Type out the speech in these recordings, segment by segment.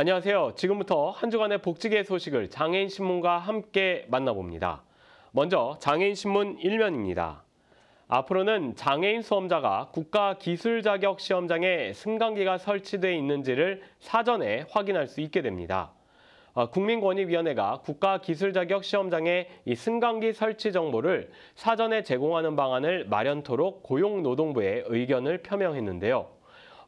안녕하세요. 지금부터 한 주간의 복지계 소식을 장애인신문과 함께 만나봅니다. 먼저 장애인신문 1면입니다. 앞으로는 장애인 수험자가 국가기술자격시험장에 승강기가 설치되어 있는지를 사전에 확인할 수 있게 됩니다. 어, 국민권익위원회가 국가기술자격시험장에 이 승강기 설치 정보를 사전에 제공하는 방안을 마련토록 고용노동부에 의견을 표명했는데요.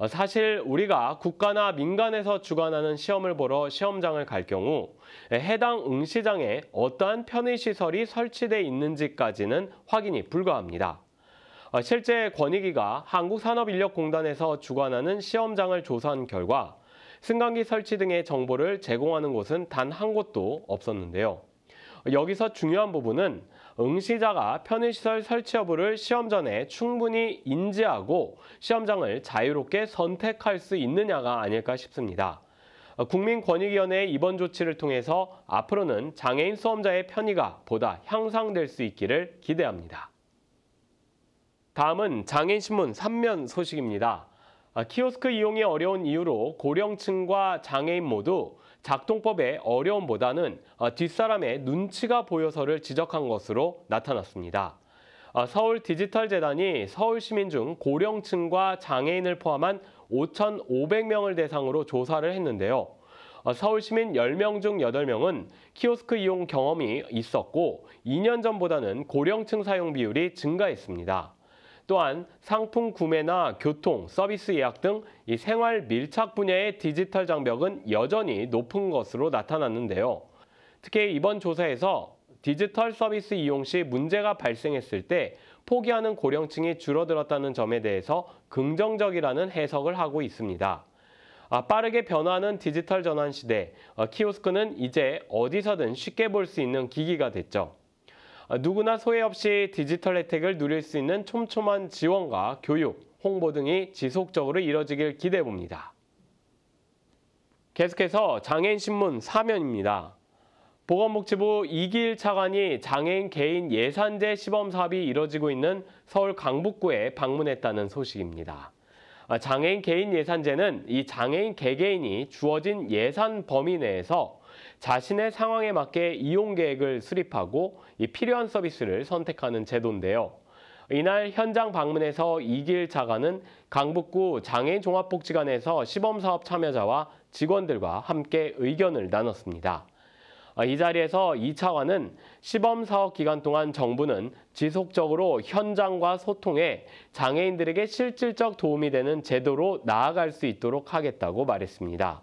어, 사실 우리가 국가나 민간에서 주관하는 시험을 보러 시험장을 갈 경우 해당 응시장에 어떠한 편의시설이 설치되어 있는지까지는 확인이 불가합니다. 어, 실제 권익위가 한국산업인력공단에서 주관하는 시험장을 조사한 결과 승강기 설치 등의 정보를 제공하는 곳은 단 한 곳도 없었는데요. 여기서 중요한 부분은 응시자가 편의시설 설치 여부를 시험 전에 충분히 인지하고 시험장을 자유롭게 선택할 수 있느냐가 아닐까 싶습니다. 어, 국민권익위원회의 이번 조치를 통해서 앞으로는 장애인 수험자의 편의가 보다 향상될 수 있기를 기대합니다. 다음은 장애인신문 3면 소식입니다. 아, 키오스크 이용이 어려운 이유로 고령층과 장애인 모두 작동법의 어려움보다는 아, 뒷사람의 눈치가 보여서를 지적한 것으로 나타났습니다. 아, 서울 디지털 재단이 서울 시민 중 고령층과 장애인을 포함한 5,500명을 대상으로 조사를 했는데요. 서울 시민 10명 중 8명은 키오스크 이용 경험이 있었고 2년 전보다는 고령층 사용 비율이 증가했습니다. 또한 상품 구매나 교통, 서비스 예약 등 이 생활 밀착 분야의 디지털 장벽은 여전히 높은 것으로 나타났는데요. 특히 이번 조사에서 디지털 서비스 이용 시 문제가 발생했을 때 포기하는 고령층이 줄어들었다는 점에 대해서 긍정적이라는 해석을 하고 있습니다. 아, 빠르게 변화하는 디지털 전환 시대, 어, 키오스크는 이제 어디서든 쉽게 볼 수 있는 기기가 됐죠. 어, 누구나 소외 없이 디지털 혜택을 누릴 수 있는 촘촘한 지원과 교육, 홍보 등이 지속적으로 이뤄지길 기대해 봅니다. 계속해서 장애인신문 사면입니다. 보건복지부 이기 차관이 장애인 개인 예산제 시범 사업이 이뤄지고 있는 서울 강북구에 방문했다는 소식입니다. 아, 장애인 개인 예산제는 이 장애인 개개인이 주어진 예산 범위 내에서 자신의 상황에 맞게 이용 계획을 수립하고 필요한 서비스를 선택하는 제도인데요. 이날 현장 방문에서 이길 차관은 강북구 장애인종합복지관에서 시범사업 참여자와 직원들과 함께 의견을 나눴습니다. 아, 이 자리에서 이 차관은 시범 사업 기간 동안 정부는 지속적으로 현장과 소통해 장애인들에게 실질적 도움이 되는 제도로 나아갈 수 있도록 하겠다고 말했습니다.